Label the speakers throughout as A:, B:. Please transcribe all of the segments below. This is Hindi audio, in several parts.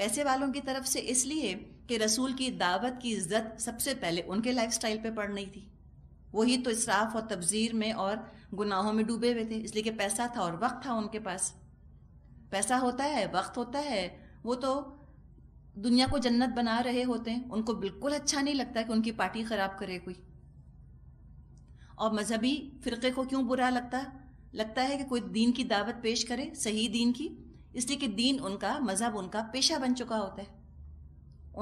A: पैसे वालों की तरफ से इसलिए कि रसूल की दावत की इज्जत सबसे पहले उनके लाइफस्टाइल पे पड़ रही थी वही तो इसराफ और तबजीर में और गुनाहों में डूबे हुए थे इसलिए कि पैसा था और वक्त था उनके पास पैसा होता है वक्त होता है वो तो दुनिया को जन्नत बना रहे होते हैं उनको बिल्कुल अच्छा नहीं लगता कि उनकी पार्टी ख़राब करे कोई और मजहबी फ़िरक़े को क्यों बुरा लगता लगता है कि कोई दीन की दावत पेश करे सही दीन की इसलिए कि दीन उनका मज़हब उनका पेशा बन चुका होता है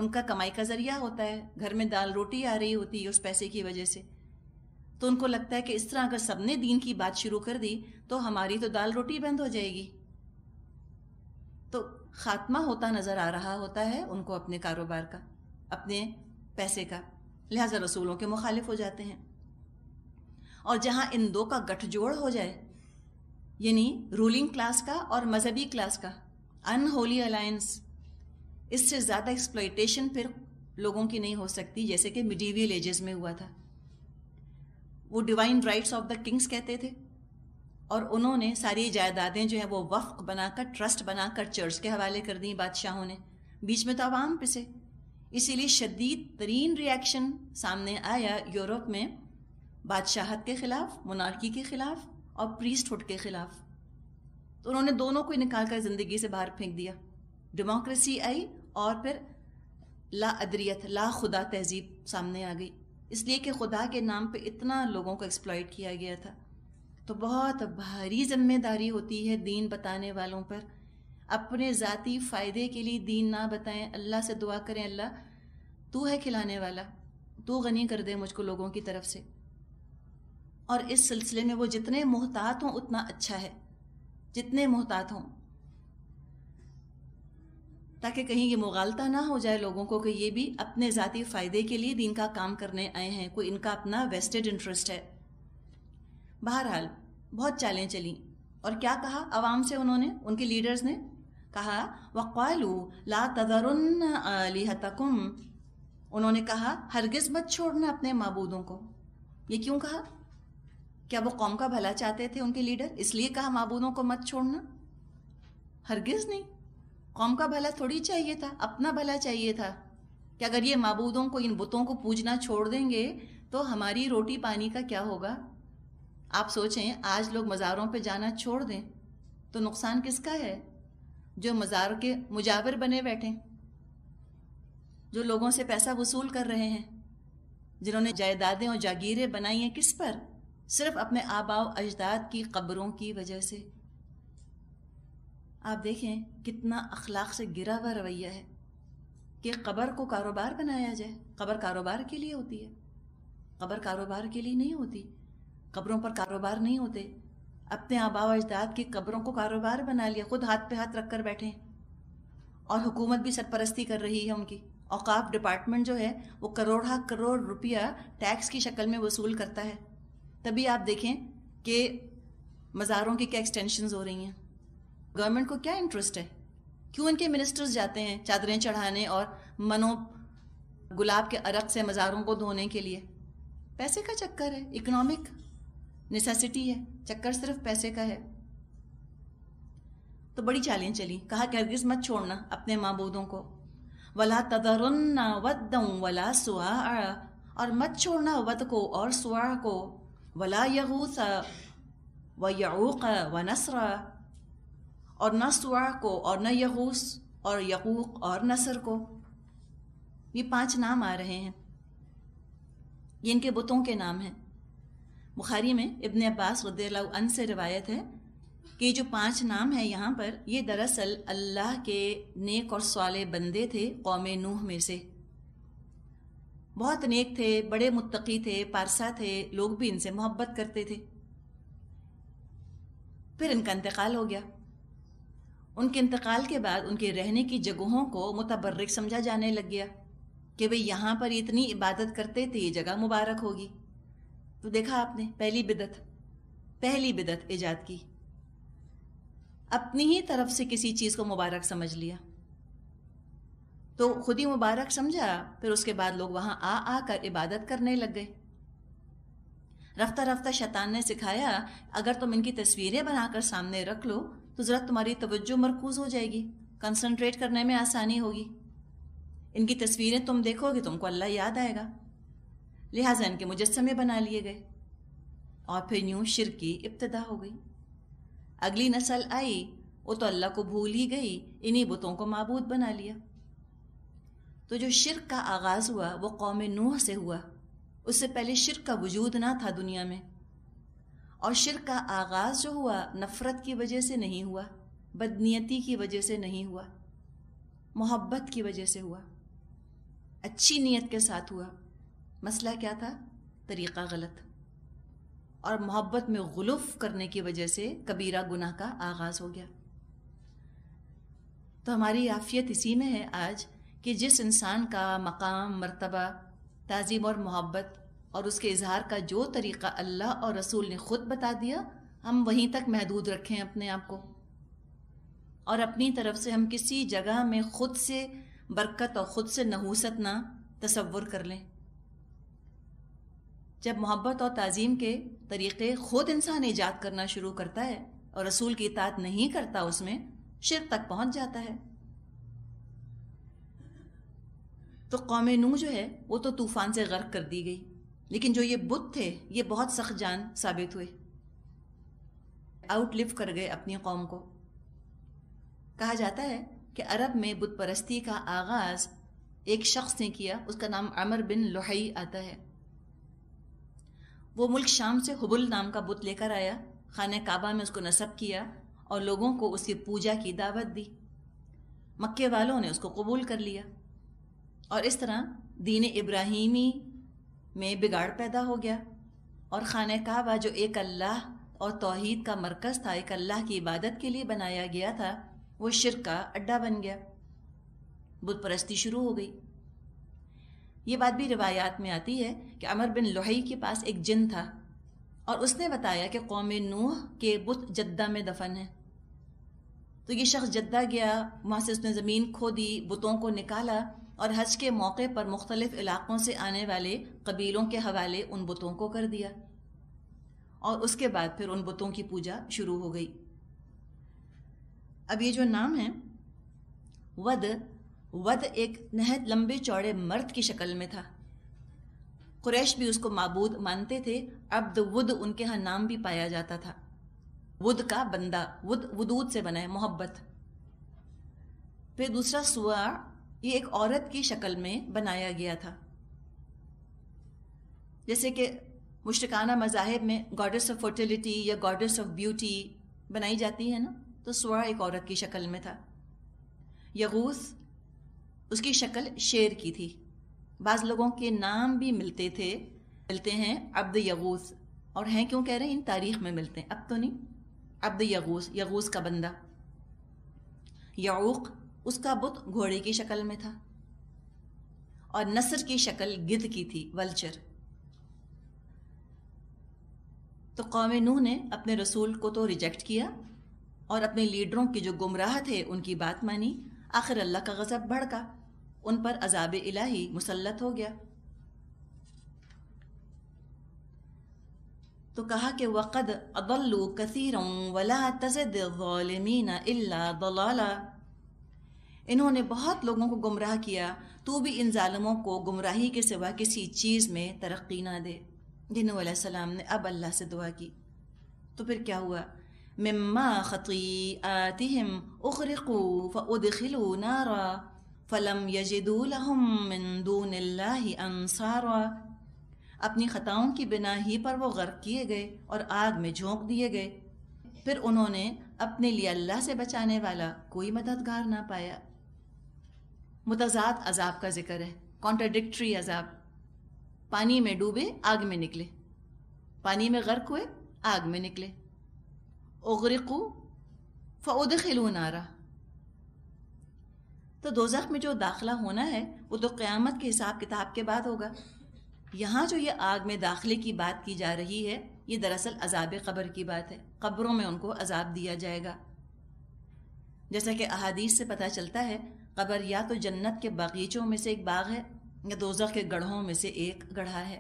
A: उनका कमाई का ज़रिया होता है घर में दाल रोटी आ रही होती है उस पैसे की वजह से तो उनको लगता है कि इस तरह अगर सबने दीन की बात शुरू कर दी तो हमारी तो दाल रोटी बंद हो जाएगी तो खात्मा होता नज़र आ रहा होता है उनको अपने कारोबार का अपने पैसे का लिहाजा रसूलों के मुखालिफ हो जाते हैं और जहां इन दो का गठजोड़ हो जाए यानी रूलिंग क्लास का और मजहबी क्लास का अनहोली अलायंस इससे ज़्यादा एक्सप्लोइटेशन फिर लोगों की नहीं हो सकती जैसे कि मिडीवियल एजेस में हुआ था वो divine rights of the kings कहते थे और उन्होंने सारी जायदादें जो है वो वफ्क बनाकर ट्रस्ट बनाकर चर्च के हवाले कर दी बादशाहों ने बीच में तो आवाम पिसे इसीलिए शदीद तरीन रिएक्शन सामने आया यूरोप में बादशाहत के ख़िलाफ़ मोनार्की के ख़िलाफ़ और प्रीस्टहुड के खिलाफ तो उन्होंने दोनों को ही निकाल कर ज़िंदगी से बाहर फेंक दिया डेमोक्रेसी आई और फिर ला अदरियत ला खुदा तहजीब सामने आ गई इसलिए कि खुदा के नाम पे इतना लोगों को एक्सप्लॉयट किया गया था तो बहुत भारी जिम्मेदारी होती है दीन बताने वालों पर अपने ज़ाती फ़ायदे के लिए दीन ना बताएं अल्लाह से दुआ करें अल्लाह तू है खिलाने वाला तू गनी कर दे मुझको लोगों की तरफ से और इस सिलसिले में वो जितने मोहतात हों उतना अच्छा है जितने मोहतात हों ताकि कहीं ये मुगालता ना हो जाए लोगों को कि ये भी अपने ज़ाती फ़ायदे के लिए दीन का काम करने आए हैं कोई इनका अपना वेस्टेड इंटरेस्ट है बहरहाल बहुत चालें चली और क्या कहा आवाम से उन्होंने उनके लीडर्स ने कहा वक़ालू ला तदरुन लिहतकुम उन्होंने कहा हरगिज़ मत छोड़ना अपने मबूदों को ये क्यों कहा क्या वो कौम का भला चाहते थे उनके लीडर इसलिए कहा माबूदों को मत छोड़ना हरगिज नहीं कौम का भला थोड़ी चाहिए था अपना भला चाहिए था कि अगर ये माबूदों को इन बुतों को पूजना छोड़ देंगे तो हमारी रोटी पानी का क्या होगा आप सोचें आज लोग मज़ारों पर जाना छोड़ दें तो नुकसान किसका है जो मज़ार के मुजावर बने बैठे जो लोगों से पैसा वसूल कर रहे हैं जिन्होंने जायदादें और जागीरें बनाई हैं किस पर सिर्फ अपने आबाव अजदाद की कब्रों की वजह से आप देखें कितना अखलाक से गिरा हुआ रवैया है कि कब्र को कारोबार बनाया जाए कब्र कारोबार के लिए होती है कब्र कारोबार के लिए नहीं होती कब्रों पर कारोबार नहीं होते अपने आबाव अजदाद की कब्रों को कारोबार बना लिया खुद हाथ पे हाथ रख कर बैठे और हुकूमत भी सरपरस्ती कर रही है उनकी औकाफ डिपार्टमेंट जो है वो करोड़ा करोड़ रुपया टैक्स की शक्ल में वसूल करता है तभी आप देखें कि मज़ारों की क्या एक्सटेंशन हो रही हैं गवर्नमेंट को क्या इंटरेस्ट है क्यों इनके मिनिस्टर्स जाते हैं चादरें चढ़ाने और मनो गुलाब के अरक से मज़ारों को धोने के लिए पैसे का चक्कर है इकोनॉमिक नेसेसिटी है चक्कर सिर्फ पैसे का है तो बड़ी चालें चली कहा कि हरगिज मत छोड़ना अपने माँ माबूदों को वला तदरुन्ना वदम वला सुआ और मत छोड़ना वद को और सुआ को वला यूस व यऊक व नसर और न सुआ को और न यगूस और यकूक और नसर को ये पांच नाम आ रहे हैं ये इनके बुतों के नाम हैं बुखारी में इब्न अब्बास रद्दन से रवायत है कि जो पांच नाम हैं यहाँ पर ये दरअसल अल्लाह के नेक और साले बंदे थे कौम नूह में से बहुत नेक थे बड़े मुत्तकी थे पारसा थे लोग भी इनसे मोहब्बत करते थे फिर इनका इंतकाल हो गया उनके इंतकाल के बाद उनके रहने की जगहों को मुतबर्रिक समझा जाने लग गया कि भाई यहाँ पर इतनी इबादत करते थे ये जगह मुबारक होगी तो देखा आपने पहली बिदत पहली बिदत ईजाद की अपनी ही तरफ से किसी चीज़ को मुबारक समझ लिया तो खुद ही मुबारक समझा फिर उसके बाद लोग वहाँ आ आ कर इबादत करने लग गए रफ्ता रफ्ता शैतान ने सिखाया अगर तुम इनकी तस्वीरें बनाकर सामने रख लो तो ज़रा तुम्हारी तवज्जो मरकूज़ हो जाएगी कंसंट्रेट करने में आसानी होगी इनकी तस्वीरें तुम देखोगे तुमको अल्लाह याद आएगा लिहाजा इनके मुजस्मे बना लिए गए और फिर यूं शिर की इब्तदा हो गई अगली नस्ल आई वो तो अल्लाह को भूल ही गई इन्हीं बुतों को मबूद बना लिया तो जो शिरक का आगाज़ हुआ वो कौम नूह से हुआ उससे पहले शिरक का वजूद ना था दुनिया में और शिरक का आगाज़ जो हुआ नफ़रत की वजह से नहीं हुआ बदनीयती की वजह से नहीं हुआ मोहब्बत की वजह से हुआ अच्छी नीयत के साथ हुआ मसला क्या था तरीक़ा गलत और मोहब्बत में गुलफ करने की वजह से कबीरा गुनाह का आगाज़ हो गया तो हमारी आफियत इसी में है आज कि जिस इंसान का मकाम मर्तबा तज़ीम और मोहब्बत और उसके इजहार का जो तरीक़ा अल्लाह और रसूल ने ख़ुद बता दिया हम वहीं तक महदूद रखें अपने आप को और अपनी तरफ से हम किसी जगह में ख़ुद से बरकत और ख़ुद से नहूसत ना तसवुर कर लें जब मोहब्बत और तज़ीम के तरीक़े ख़ुद इंसान ईजाद करना शुरू करता है और रसूल की इतात नहीं करता उसमें शिर तक पहुँच जाता है तो कौम नू जो है वो तो तूफ़ान से गर्क कर दी गई लेकिन जो ये बुत थे ये बहुत सख्त जान साबित हुए आउटलिव कर गए अपनी कौम को कहा जाता है कि अरब में बुत परस्ती का आगाज़ एक शख्स ने किया उसका नाम अमर बिन लोहई आता है वो मुल्क शाम से हुबुल नाम का बुत लेकर आया खान काबा में उसको नस्ब किया और लोगों को उसकी पूजा की दावत दी मक्के वालों ने उसको कबूल कर लिया और इस तरह दीन इब्राहिमी में बिगाड़ पैदा हो गया और खान काबा जो एक अल्लाह और तोहद का मरकज़ था एक अल्लाह की इबादत के लिए बनाया गया था वो शिर का अड्डा बन गया बुत परस्ती शुरू हो गई ये बात भी रिवायात में आती है कि अमर बिन लोही के पास एक जिन था और उसने बताया कि कौम नूह के बुत जद्दा में दफन है तो ये शख्स जद्दा गया वहाँ से उसने ज़मीन खो दी बुतों को निकाला और हज के मौके पर मुख्तलिफ इलाक़ों से आने वाले कबीलों के हवाले उन बुतों को कर दिया और उसके बाद फिर उन बुतों की पूजा शुरू हो गई अब ये जो नाम है वद वद एक नहत लंबे चौड़े मर्द की शक्ल में था कुरैश भी उसको मबूद मानते थे अब्द वुद उनके यहाँ नाम भी पाया जाता था वुद का बंदा वुद वदूद से बना है मोहब्बत फिर दूसरा सुआ ये एक औरत की शक्ल में बनाया गया था जैसे कि मुश्तकाना मजाहब में गॉडेस ऑफ फर्टिलिटी या गॉडेस ऑफ ब्यूटी बनाई जाती है ना तो स्वर एक औरत की शक्ल में था यगूस उसकी शक्ल शेर की थी बाज़ लोगों के नाम भी मिलते थे मिलते हैं अब्द यगूस और हैं क्यों कह रहे हैं इन तारीख में मिलते हैं अब तो नहीं अब्द यगूस यगूस का बंदा यूक उसका बुत घोड़े की शक्ल में था और नसर की शक्ल गिद्ध की थी वल्चर तो कौम नूह ने अपने रसूल को तो रिजेक्ट किया और अपने लीडरों की जो गुमराह थे उनकी बात मानी आखिर अल्लाह का गज़ब भड़का उन पर अजाब इलाही मुसलत हो गया तो कहा कि वक़द अदल्लू कसीरों वला तजदीन इल्ला दलाला इन्होंने बहुत लोगों को गुमराह किया तो भी इन ालमों को गुमराही के सिवा किसी चीज़ में तरक्की ना दे दिनू सलाम ने अब अल्लाह से दुआ की तो फिर क्या हुआ मम्मा ख़ती आतिम उखरकू नारा फ़लम यजदूलहमदून अपनी ख़ताओं की बिना ही पर वो गर्क किए गए और आग में झोंक दिए गए फिर उन्होंने अपने लिए अल्लाह से बचाने वाला कोई मददगार ना पाया मुतजाद अजाब का जिक्र है कॉन्ट्राडिक्ट्री अजाब पानी में डूबे आग में निकले पानी में गर्क हुए आग में निकले ओगरकू फ़ौद खिलू नारा तो दोजख में जो दाखिला होना है वो तो क़्यामत के हिसाब किताब के बाद होगा यहाँ जो ये आग में दाखिले की बात की जा रही है ये दरअसल अजाब कब्र की बात है कब्रों में उनको अजाब दिया जाएगा जैसा कि अहादीस से पता चलता है कबर या तो जन्नत के बागीचों में से एक बाग है या दोजख के गढ़ों में से एक गढ़ा है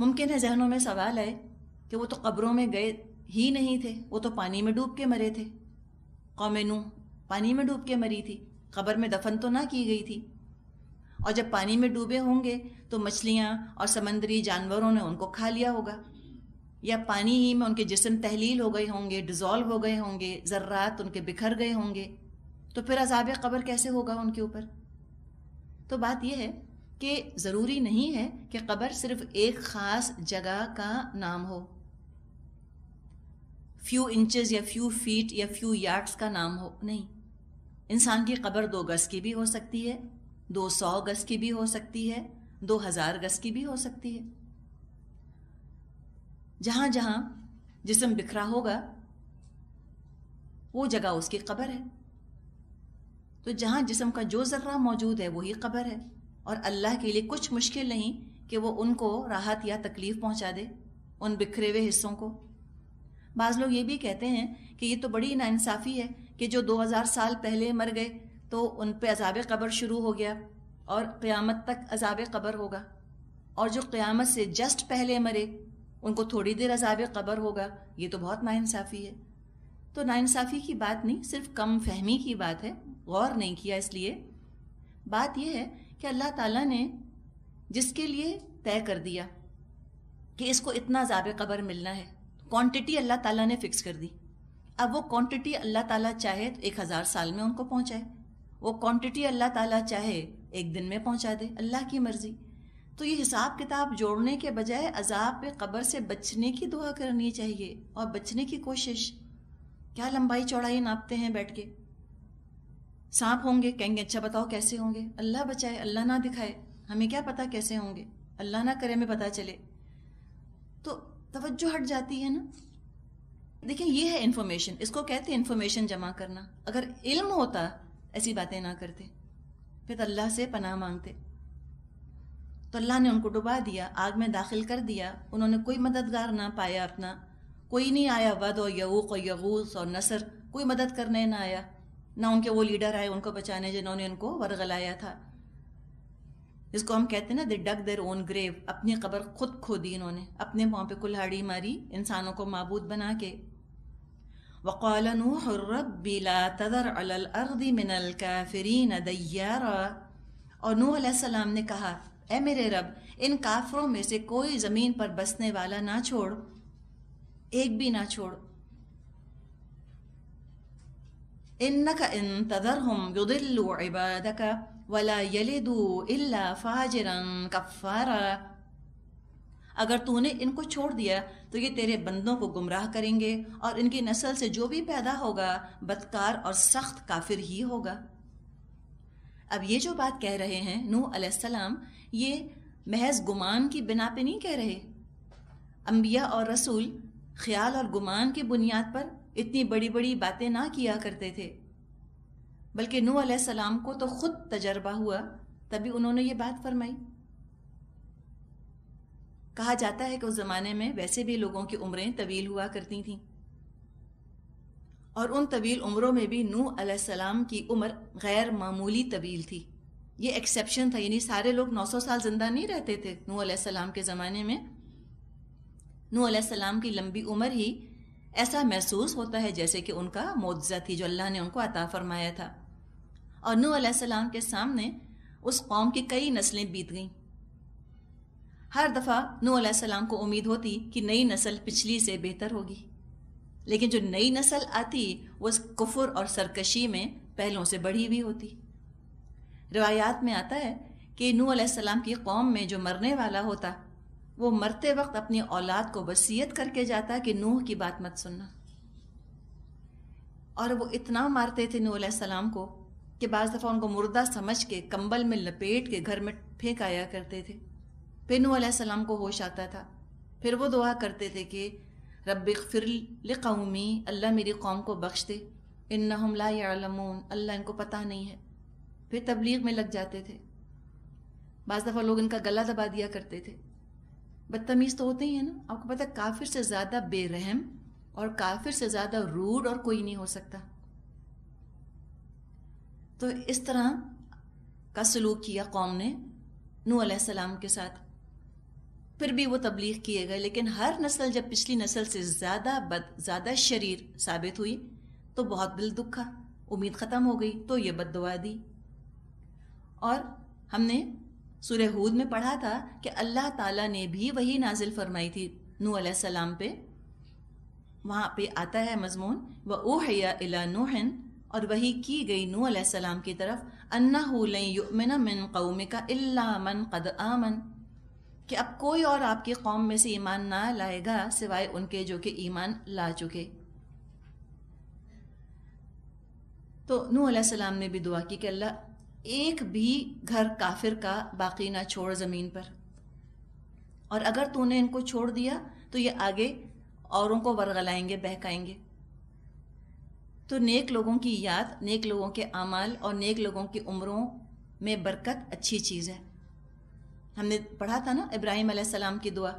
A: मुमकिन है जहनों में सवाल आए कि वो तो कब्रों में गए ही नहीं थे वो तो पानी में डूब के मरे थे कौम नू पानी में डूब के मरी थी कब्र में दफन तो ना की गई थी और जब पानी में डूबे होंगे तो मछलियाँ और समंदरी जानवरों ने उनको खा लिया होगा या पानी ही में उनके जिसम तहलील हो गए होंगे डिज़ोल्व हो गए होंगे ज़र्रात उनके बिखर गए होंगे तो फिर अजाब कब्र कैसे होगा उनके ऊपर तो बात यह है कि ज़रूरी नहीं है कि कब्र सिर्फ एक ख़ास जगह का नाम हो फ्यू इंचेस या फ्यू फीट या फ्यू यार्ड्स का नाम हो नहीं इंसान की कब्र दो गज़ की भी हो सकती है दो सौ गज़ की भी हो सकती है दो हज़ार गज़ की भी हो सकती है जहाँ जहाँ जिसम बिखरा होगा वो जगह उसकी कब्र है तो जहाँ जिसम का जो ज़र्रा मौजूद है वही कबर है और अल्लाह के लिए कुछ मुश्किल नहीं कि वो उनको राहत या तकलीफ़ पहुँचा दे उन बिखरे हुए हिस्सों को बाज़ लोग ये भी कहते हैं कि ये तो बड़ी नाानसाफ़ी है कि जो 2000 साल पहले मर गए तो उन पर अजाब कबर शुरू हो गया और क़्यामत तक अजाब कबर होगा और जो क़्यामत से जस्ट पहले मरे उनको थोड़ी देर अजाब कबर होगा ये तो बहुत नाानसाफ़ी है तो नाानसाफ़ी की बात नहीं सिर्फ कम फहमी की बात है गौर नहीं किया इसलिए बात यह है कि अल्लाह ताला ने जिसके लिए तय कर दिया कि इसको इतना जाब कबर मिलना है क्वांटिटी अल्लाह ताला ने फिक्स कर दी अब वो क्वांटिटी अल्लाह ताला चाहे तो एक हज़ार साल में उनको पहुँचाए वो क्वांटिटी अल्लाह ताला चाहे एक दिन में पहुँचा दे अल्लाह की मर्ज़ी तो ये हिसाब किताब जोड़ने के बजाय अजाब कब्र से बचने की दुआ करनी चाहिए और बचने की कोशिश क्या लंबाई चौड़ाई नापते हैं बैठ के सांप होंगे कहेंगे अच्छा बताओ कैसे होंगे अल्लाह बचाए अल्लाह ना दिखाए हमें क्या पता कैसे होंगे अल्लाह ना करे हमें पता चले तो तवज्जो हट जाती है ना देखिए ये है इन्फॉर्मेशन इसको कहते हैं इन्फॉर्मेशन जमा करना अगर इल्म होता ऐसी बातें ना करते फिर तो अल्लाह से पनाह मांगते तो अल्लाह ने उनको डुबा दिया आग में दाखिल कर दिया उन्होंने कोई मददगार ना पाया अपना कोई नहीं आया वद और यऊक और यगूस और नसर कोई मदद करने ना आया ना उनके वो लीडर आए उनको बचाने जिन्होंने उनको वरगलाया था जिसको हम कहते हैं ना they dug their own grave अपनी कबर खुद खो दी इन्होंने अपने पाँव पे कुल्हाड़ी मारी इंसानों को मबूद बना के वक़ाल नूहरबिला तदर अलर्दी मिनल और नूह सलाम ने कहा ए मेरे रब इन काफरों में से कोई ज़मीन पर बसने वाला ना छोड़ एक भी ना छोड़ إنك إن تذرهم يضلوا عبادك ولا يلدوا إلا فاجرا كفارا अगर तूने इनको छोड़ दिया तो ये तेरे बंदों को गुमराह करेंगे और इनकी नस्ल से जो भी पैदा होगा बदकार और सख्त काफिर ही होगा अब ये जो बात कह रहे हैं नू अलैहिस्सलाम ये महज गुमान की बिना पे नहीं कह रहे अम्बिया और रसूल ख्याल और गुमान की बुनियाद पर इतनी बड़ी बड़ी बातें ना किया करते थे बल्कि नू सलाम को तो खुद तजर्बा हुआ तभी उन्होंने ये बात फरमाई कहा जाता है कि उस ज़माने में वैसे भी लोगों की उम्रें तवील हुआ करती थीं और उन तवील उम्रों में भी नू सलाम की उम्र गैर मामूली तवील थी ये एक्सेप्शन था यानी सारे लोग 900 साल ज़िंदा नहीं रहते थे नू सलाम के ज़माने में नू सलाम की लंबी उम्र ही ऐसा महसूस होता है जैसे कि उनका मुआवजा थी जो अल्लाह ने उनको अता फरमाया था और नू सलाम के सामने उस कौम की कई नस्लें बीत गईं हर दफ़ा नू सलाम को उम्मीद होती कि नई नस्ल पिछली से बेहतर होगी लेकिन जो नई नस्ल आती वो कुफुर और सरकशी में पहलों से बढ़ी हुई होती रिवायात में आता है कि नू सलाम की कौम में जो मरने वाला होता वो मरते वक्त अपनी औलाद को वसीयत करके जाता कि नूह की बात मत सुनना और वो इतना मारते थे नूह सलाम को कि बाज़ दफ़ा उनको मुर्दा समझ के कंबल में लपेट के घर में फेंक आया करते थे फिर नूह सलाम को होश आता था फिर वो दुआ करते थे कि रब फिर लौमी अल्लाह मेरी कौम को बख्श दे इन नहमला यालमून अल्लाह इनको पता नहीं है फिर तबलीग में लग जाते थे बाज दफ़ा लोग इनका गला दबा दिया करते थे बदतमीज़ तो होते ही है ना आपको पता है काफिर से ज़्यादा बेरहम और काफिर से ज़्यादा रूड और कोई नहीं हो सकता तो इस तरह का सलूक किया कौम ने नू सलाम के साथ फिर भी वो तबलीग किए गए लेकिन हर नस्ल जब पिछली नस्ल से ज़्यादा बद ज़्यादा शरीर साबित हुई तो बहुत दिल दुखा उम्मीद ख़त्म हो गई तो ये बद दी और हमने सूर्य हूद में पढ़ा था कि अल्लाह ताला ने भी वही नाजिल फरमाई थी नू सलाम पे वहाँ पे आता है मजमून व ओहया अला नूहन और वही की गई नू सलाम की तरफ अन्ना युमिन मिन कौम का इल्ला मन कद आमन कि अब कोई और आपकी कौम में से ईमान ना लाएगा सिवाय उनके जो कि ईमान ला चुके तो नू सलाम ने भी दुआ की कि अल्लाह एक भी घर काफिर का बाकी ना छोड़ ज़मीन पर और अगर तूने इनको छोड़ दिया तो ये आगे औरों को वरगलाएंगे बहकाएंगे तो नेक लोगों की याद नेक लोगों के अमाल और नेक लोगों की उम्रों में बरकत अच्छी चीज़ है हमने पढ़ा था ना इब्राहिम सलाम की दुआ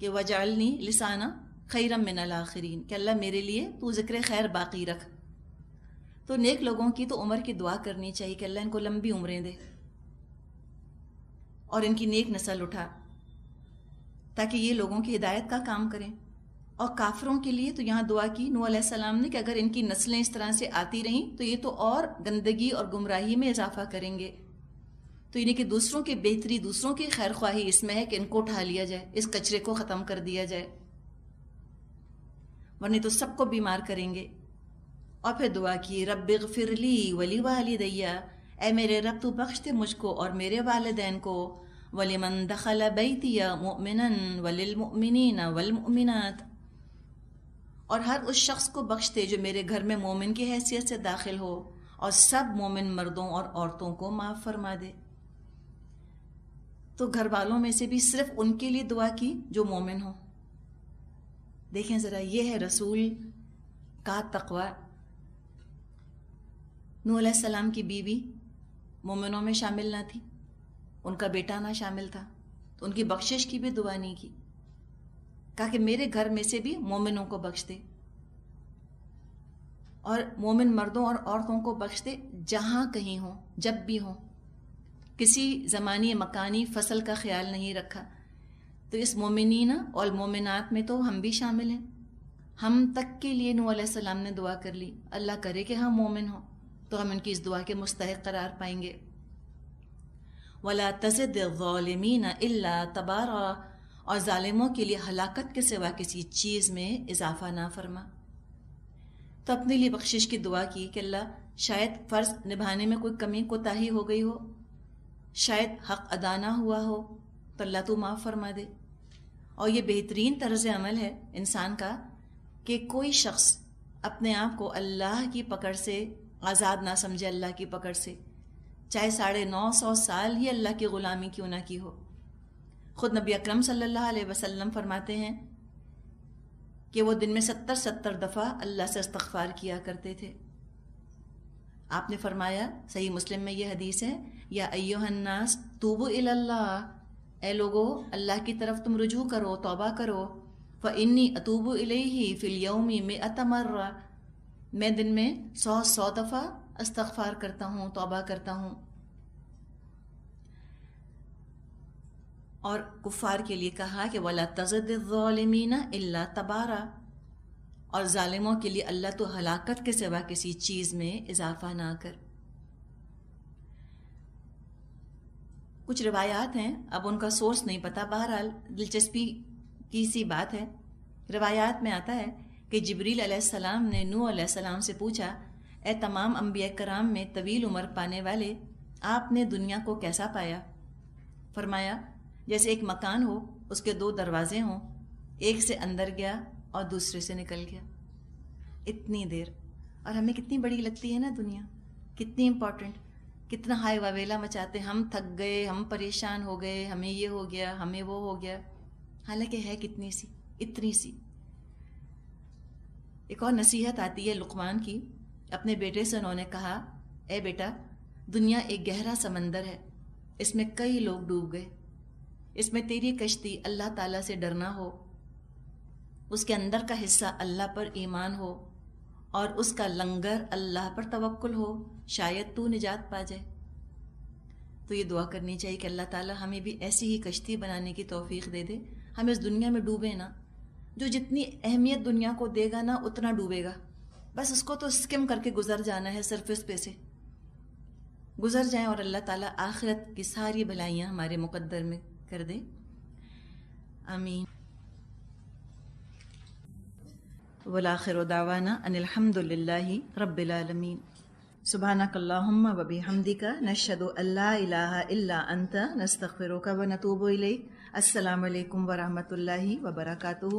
A: कि वजालनी लिसाना खैरम मिनल आखिरीन कि अल्लाह मेरे लिए तू ज़िक्र खैर बाकी रख तो नेक लोगों की तो उम्र की दुआ करनी चाहिए कि अल्लाह इनको लंबी उम्रें दे और इनकी नेक नस्ल उठा ताकि ये लोगों की हिदायत का काम करें और काफरों के लिए तो यहाँ दुआ की नू सलाम ने कि अगर इनकी नस्लें इस तरह से आती रहीं तो ये तो और गंदगी और गुमराही में इजाफा करेंगे तो इन्हें कि दूसरों की बेहतरी दूसरों की खैर ख्वाही इसमें है कि इनको उठा लिया जाए इस कचरे को ख़त्म कर दिया जाए वरने तो सबको बीमार करेंगे और फिर दुआ की रब गफिरली वली वालदैया ए मेरे रब तो बख्श दे मुझको और मेरे वालदेन को वलिमन दखल बैतिया ममिन वलिलमिन वलमिनत और हर उस शख्स को बख्श दे जो मेरे घर में मोमिन की हैसियत से दाखिल हो और सब मोमिन मर्दों और औरतों को माफ़ फरमा दे तो घर वालों में से भी सिर्फ उनके लिए दुआ की जो मोमिन हो देखें ज़रा यह है रसूल का तकवा नूसम सलाम की बीवी मोमिनों में शामिल ना थी उनका बेटा ना शामिल था तो उनकी बख्शिश की भी दुआ नहीं की कहा कि मेरे घर में से भी मोमिनों को बख्श दे और मोमिन मर्दों और औरतों को बख्श दे जहाँ कहीं हों जब भी हों किसी ज़मानी मकानी फसल का ख्याल नहीं रखा तो इस मोमिन और मोमिनत में तो हम भी शामिल हैं हम तक के लिए नू सलाम ने दुआ कर ली अल्लाह करे कि हम मोमिन हों तो हम उनकी इस दुआ के मुस्तक करार पाएंगे वला तजदीन अल्ला तबारा और ालिमों के लिए हलाकत के सिवा किसी चीज़ में इजाफा ना फरमा तो अपने लिए बख्शिश की दुआ की कि अल्लाह शायद फ़र्ज निभाने में कोई कमी कोताही हो गई हो शायद हक अदा ना हुआ हो तो अल्लाह तो माफ़ फरमा दे और ये बेहतरीन तर्ज अमल है इंसान का कि कोई शख्स अपने आप को अल्लाह की पकड़ से आज़ाद ना समझे अल्लाह की पकड़ से चाहे साढ़े नौ सौ साल ही अल्लाह की ग़ुलामी क्यों ना की हो खुद नबी अकरम सल्लल्लाहु अलैहि वसल्लम फरमाते हैं कि वो दिन में सत्तर सत्तर दफ़ा अल्लाह से इस्तगफार किया करते थे आपने फरमाया सही मुस्लिम में ये हदीस है या अयोहन्नास तूबो अल्लाह ए लोगो अल्लाह की तरफ तुम रुजू करो तोबा करो फ़ इन्नी अतूबो इलेही फ़िल यौमी में अतमर्रा मैं दिन में सौ सौ दफ़ा अस्तफार करता हूँ तोबा करता हूँ और कुफार के लिए कहा कि वला तजदीना अल्ला तबारा और ालिमों के लिए अल्लाह तो हलाकत के सिवा किसी चीज़ में इजाफा ना कर कुछ रवायात हैं अब उनका सोर्स नहीं पता बहरहाल दिलचस्पी की सी बात है रवायात में आता है कि जबरील अलैहिस्सलाम ने नू अलैहिस्सलाम से पूछा ए तमाम अम्बिया कराम में तवील उम्र पाने वाले आपने दुनिया को कैसा पाया फरमाया जैसे एक मकान हो उसके दो दरवाजे हों एक से अंदर गया और दूसरे से निकल गया इतनी देर और हमें कितनी बड़ी लगती है ना दुनिया कितनी इम्पॉर्टेंट कितना हाई वावेला मचाते हम थक गए हम परेशान हो गए हमें ये हो गया हमें वो हो गया हालांकि है कितनी सी इतनी सी एक और नसीहत आती है लुकमान की अपने बेटे से उन्होंने कहा ए बेटा दुनिया एक गहरा समंदर है इसमें कई लोग डूब गए इसमें तेरी कश्ती अल्लाह ताला से डरना हो उसके अंदर का हिस्सा अल्लाह पर ईमान हो और उसका लंगर अल्लाह पर तवक्कुल हो शायद तू निजात पा जाए तो ये दुआ करनी चाहिए कि अल्लाह ताला हमें भी ऐसी ही कश्ती बनाने की तौफीक दे दे हम इस दुनिया में डूबे ना जो जितनी अहमियत दुनिया को देगा ना उतना डूबेगा बस उसको तो स्किम करके गुजर जाना है सरफेस पे से गुजर जाए और अल्लाह ताला आखिरत की सारी भलाइयाँ हमारे मुकद्दर में कर दे आमीन वलाखिर दावाना अनिलहमदिल्ला रबालमीन सुबहानकल्लाम वबी हमदिका नशद अल्ला अंत नस्तफ़िर व नतूब अल्लाम वरहमल वबरकू